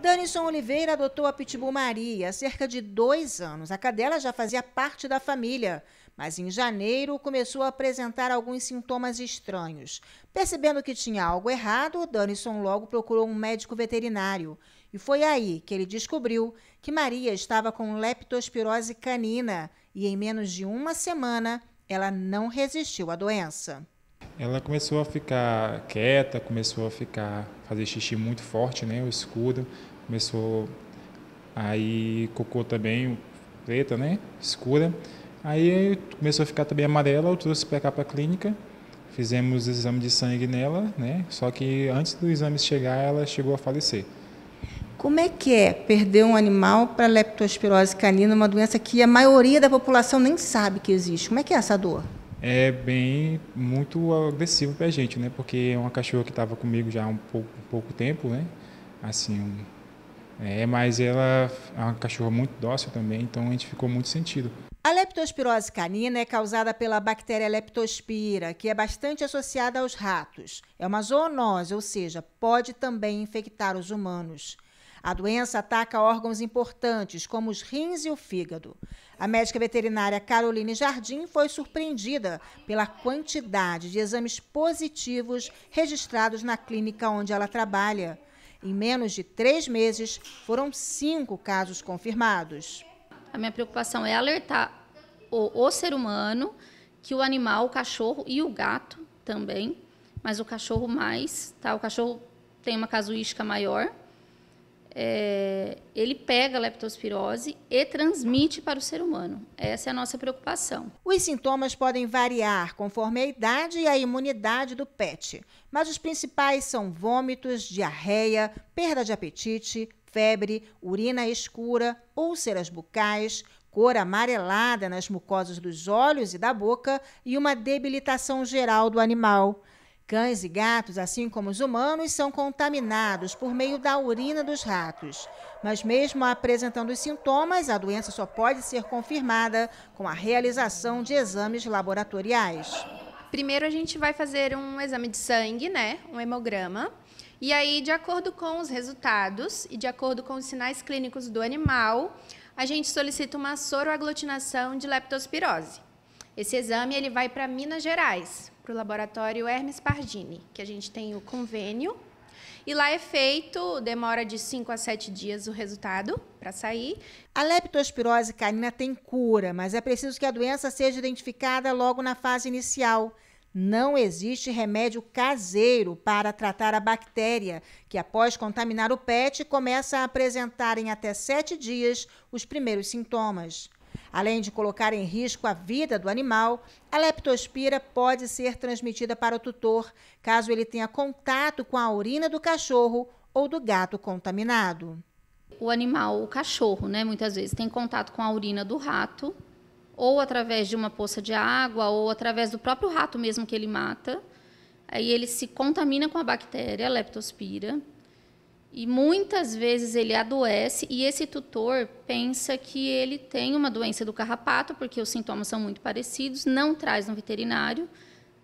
Danison Oliveira adotou a Pitbull Maria há cerca de dois anos. A cadela já fazia parte da família, mas em janeiro começou a apresentar alguns sintomas estranhos. Percebendo que tinha algo errado, Danison logo procurou um médico veterinário. E foi aí que ele descobriu que Maria estava com leptospirose canina e, em menos de uma semana, ela não resistiu à doença. Ela começou a ficar quieta, começou a ficar fazer xixi muito forte, né, o escuro, começou aí cocô também preta, né, escura. Aí começou a ficar também amarela, eu trouxe para cá para a clínica, fizemos o exame de sangue nela, né? Só que antes do exame chegar, ela chegou a falecer. Como é que é perder um animal para leptospirose canina, uma doença que a maioria da população nem sabe que existe? Como é que é essa dor? é bem muito agressivo para a gente, né? Porque é uma cachorra que estava comigo já há um pouco, um pouco tempo, né? Assim, um, é, mas ela é uma cachorra muito dócil também, então a gente ficou muito sentido. A leptospirose canina é causada pela bactéria Leptospira, que é bastante associada aos ratos. É uma zoonose, ou seja, pode também infectar os humanos. A doença ataca órgãos importantes, como os rins e o fígado. A médica veterinária Caroline Jardim foi surpreendida pela quantidade de exames positivos registrados na clínica onde ela trabalha. Em menos de três meses, foram cinco casos confirmados. A minha preocupação é alertar o, o ser humano que o animal, o cachorro e o gato também, mas o cachorro mais, tá? O cachorro tem uma casuística maior é, ele pega a leptospirose e transmite para o ser humano. Essa é a nossa preocupação. Os sintomas podem variar conforme a idade e a imunidade do pet, mas os principais são vômitos, diarreia, perda de apetite, febre, urina escura, úlceras bucais, cor amarelada nas mucosas dos olhos e da boca e uma debilitação geral do animal. Cães e gatos, assim como os humanos, são contaminados por meio da urina dos ratos. Mas, mesmo apresentando os sintomas, a doença só pode ser confirmada com a realização de exames laboratoriais. Primeiro, a gente vai fazer um exame de sangue, né? Um hemograma. E aí, de acordo com os resultados e de acordo com os sinais clínicos do animal, a gente solicita uma soroaglutinação de leptospirose. Esse exame ele vai para Minas Gerais, para o laboratório Hermes Pardini, que a gente tem o convênio. E lá é feito, demora de 5 a 7 dias o resultado para sair. A leptospirose canina tem cura, mas é preciso que a doença seja identificada logo na fase inicial. Não existe remédio caseiro para tratar a bactéria, que após contaminar o pet começa a apresentar em até sete dias os primeiros sintomas. Além de colocar em risco a vida do animal, a leptospira pode ser transmitida para o tutor, caso ele tenha contato com a urina do cachorro ou do gato contaminado. O animal, o cachorro, né, muitas vezes tem contato com a urina do rato, ou através de uma poça de água, ou através do próprio rato mesmo que ele mata. Aí ele se contamina com a bactéria a leptospira e muitas vezes ele adoece e esse tutor pensa que ele tem uma doença do carrapato, porque os sintomas são muito parecidos, não traz no veterinário,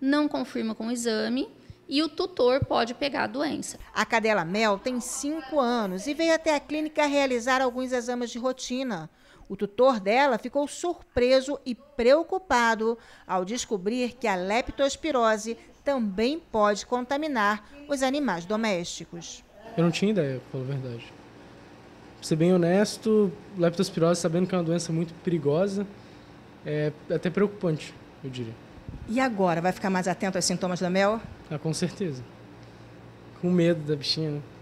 não confirma com o exame e o tutor pode pegar a doença. A cadela Mel tem 5 anos e veio até a clínica realizar alguns exames de rotina. O tutor dela ficou surpreso e preocupado ao descobrir que a leptospirose também pode contaminar os animais domésticos. Eu não tinha ideia, pela verdade. Pra ser bem honesto, leptospirose, sabendo que é uma doença muito perigosa, é até preocupante, eu diria. E agora, vai ficar mais atento aos sintomas da mel? Ah, com certeza. Com medo da bichinha, né?